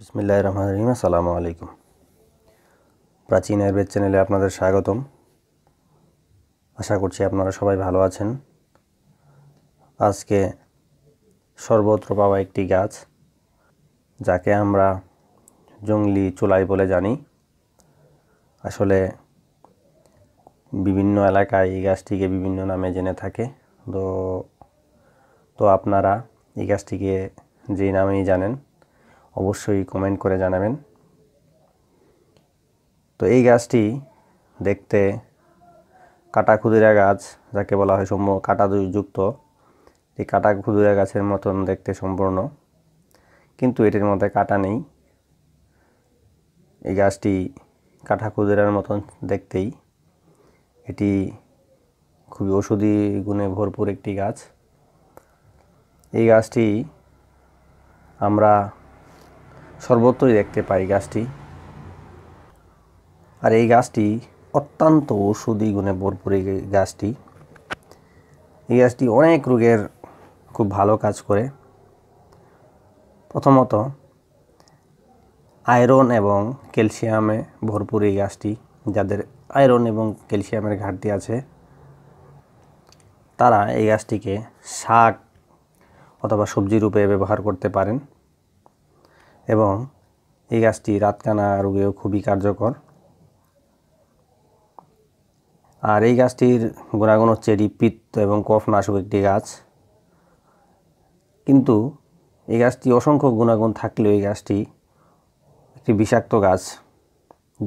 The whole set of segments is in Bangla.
বিসমিল্লাহ রহমান রহিম আসসালামু আলাইকুম প্রাচীন আয়ুর্বেদ চ্যানেলে আপনাদের স্বাগতম আশা করছি আপনারা সবাই ভালো আছেন আজকে সর্বত্র পাওয়া একটি গাছ যাকে আমরা জঙ্গলি চুলাই বলে জানি আসলে বিভিন্ন এলাকায় এই গাছটিকে বিভিন্ন নামে জেনে থাকে তো তো আপনারা এই গাছটিকে যেই নামেই জানেন অবশ্যই কমেন্ট করে জানাবেন তো এই গাছটি দেখতে কাটা খুদিরা গাছ যাকে বলা হয় সম্ভব কাটা যুক্ত এই কাটা খুদিরা গাছের মতন দেখতে সম্পূর্ণ কিন্তু এটির মধ্যে কাটা নেই এই গাছটি কাঠা খুদিরার মতন দেখতেই এটি খুবই ওষুধি গুণে ভরপুর একটি গাছ এই গাছটি আমরা সর্বত্রই দেখতে পাই গাছটি আর এই গাছটি অত্যন্ত ঔষধি গুণে ভরপুর এই গাছটি এই গাছটি অনেক রোগের খুব ভালো কাজ করে প্রথমত আয়রন এবং ক্যালসিয়ামে ভরপুর এই গাছটি যাদের আয়রন এবং ক্যালসিয়ামের ঘাটতি আছে তারা এই গাছটিকে শাক অথবা সবজি রূপে ব্যবহার করতে পারেন এবং এই গাছটি রাতকানা রোগেও খুবই কার্যকর আর এই গাছটির গুণাগুণ হচ্ছে এটি পিত্ত এবং কফ নাশক একটি গাছ কিন্তু এই গাছটি অসংখ্য গুণাগুণ থাকলেও এই গাছটি একটি বিষাক্ত গাছ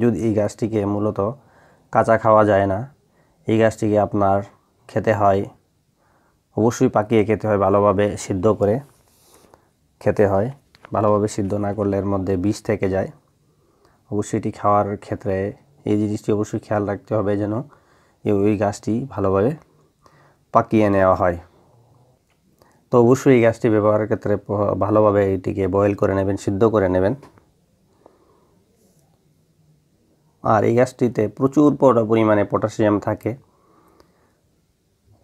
যদি এই গাছটিকে মূলত কাঁচা খাওয়া যায় না এই গাছটিকে আপনার খেতে হয় অবশ্যই পাকিয়ে খেতে হয় ভালোভাবে সিদ্ধ করে খেতে হয় ভালোভাবে সিদ্ধ না করলে এর মধ্যে বিষ থেকে যায় অবশ্যই এটি খাওয়ার ক্ষেত্রে এই জিনিসটি অবশ্যই খেয়াল রাখতে হবে যেন ওই গাছটি ভালোভাবে পাকিয়ে নেওয়া হয় তো অবশ্যই এই গাছটি ব্যবহারের ক্ষেত্রে ভালোভাবে এটিকে বয়েল করে নেবেন সিদ্ধ করে নেবেন আর এই গাছটিতে প্রচুর পরিমাণে পটাশিয়াম থাকে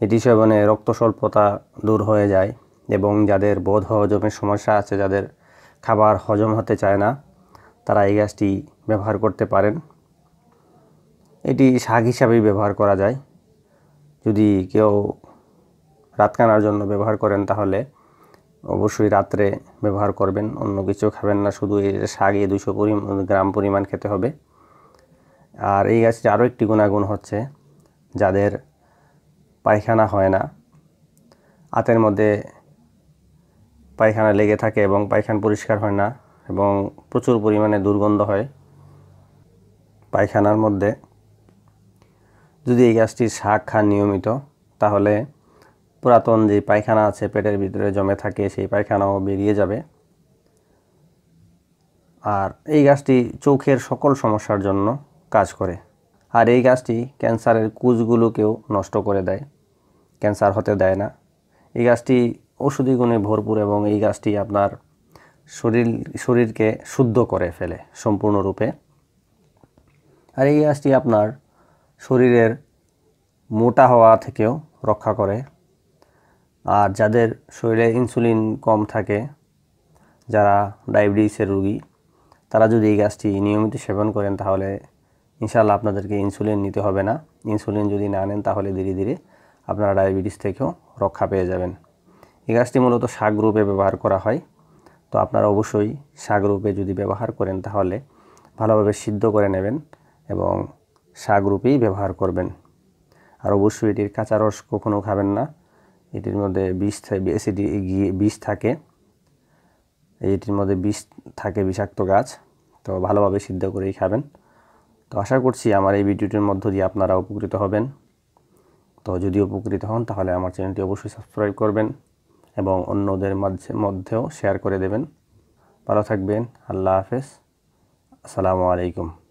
এটি সেবনে রক্ত স্বল্পতা দূর হয়ে যায় এবং যাদের বোধ হজমের সমস্যা আছে যাদের খাবার হজম হতে চায় না তারা এই গাছটি ব্যবহার করতে পারেন এটি শাক হিসাবেই ব্যবহার করা যায় যদি কেউ রাত কানার জন্য ব্যবহার করেন তাহলে অবশ্যই রাত্রে ব্যবহার করবেন অন্য কিছু খাবেন না শুধু এই শাক এই দুশো গ্রাম পরিমাণ খেতে হবে আর এই গাছটির আরও একটি গুণাগুণ হচ্ছে যাদের পায়খানা হয় না আতের মধ্যে পায়খানা লেগে থাকে এবং পায়খানা পরিষ্কার হয় না এবং প্রচুর পরিমাণে দুর্গন্ধ হয় পায়খানার মধ্যে যদি এই গাছটি শাক খান নিয়মিত তাহলে পুরাতন যে পায়খানা আছে পেটের ভিতরে জমে থাকে সেই পায়খানাও বেরিয়ে যাবে আর এই গাছটি চোখের সকল সমস্যার জন্য কাজ করে আর এই গাছটি ক্যান্সারের কুচগুলোকেও নষ্ট করে দেয় ক্যান্সার হতে দেয় না এই গাছটি ঔষধি গুণে ভরপুর এবং এই গাছটি আপনার শরীর শরীরকে শুদ্ধ করে ফেলে সম্পূর্ণরূপে আর এই গাছটি আপনার শরীরের মোটা হওয়া থেকেও রক্ষা করে আর যাদের শরীরে ইনসুলিন কম থাকে যারা ডায়াবেটিসের রুগী তারা যদি এই গাছটি নিয়মিত সেবন করেন তাহলে ইনশাআল্লাহ আপনাদেরকে ইনসুলিন নিতে হবে না ইনসুলিন যদি না নেন তাহলে ধীরে ধীরে আপনারা ডায়াবেটিস থেকেও রক্ষা পেয়ে যাবেন এই গাছটি মূলত শাক রূপে ব্যবহার করা হয় তো আপনারা অবশ্যই শাক রূপে যদি ব্যবহার করেন তাহলে ভালোভাবে সিদ্ধ করে নেবেন এবং শাক রূপেই ব্যবহার করবেন আর অবশ্যই এটির কাঁচা রস কখনও খাবেন না এটির মধ্যে বিষ এসিডি বিষ থাকে এটির মধ্যে বিষ থাকে বিষাক্ত গাছ তো ভালোভাবে সিদ্ধ করেই খাবেন তো আশা করছি আমার এই ভিডিওটির মধ্য দিয়ে আপনারা উপকৃত হবেন তো যদি উপকৃত হন তাহলে আমার চ্যানেলটি অবশ্যই সাবস্ক্রাইব করবেন এবং অন্যদের মাঝে মধ্যেও শেয়ার করে দেবেন ভালো থাকবেন আল্লাহ হাফেজ আসসালামু আলাইকুম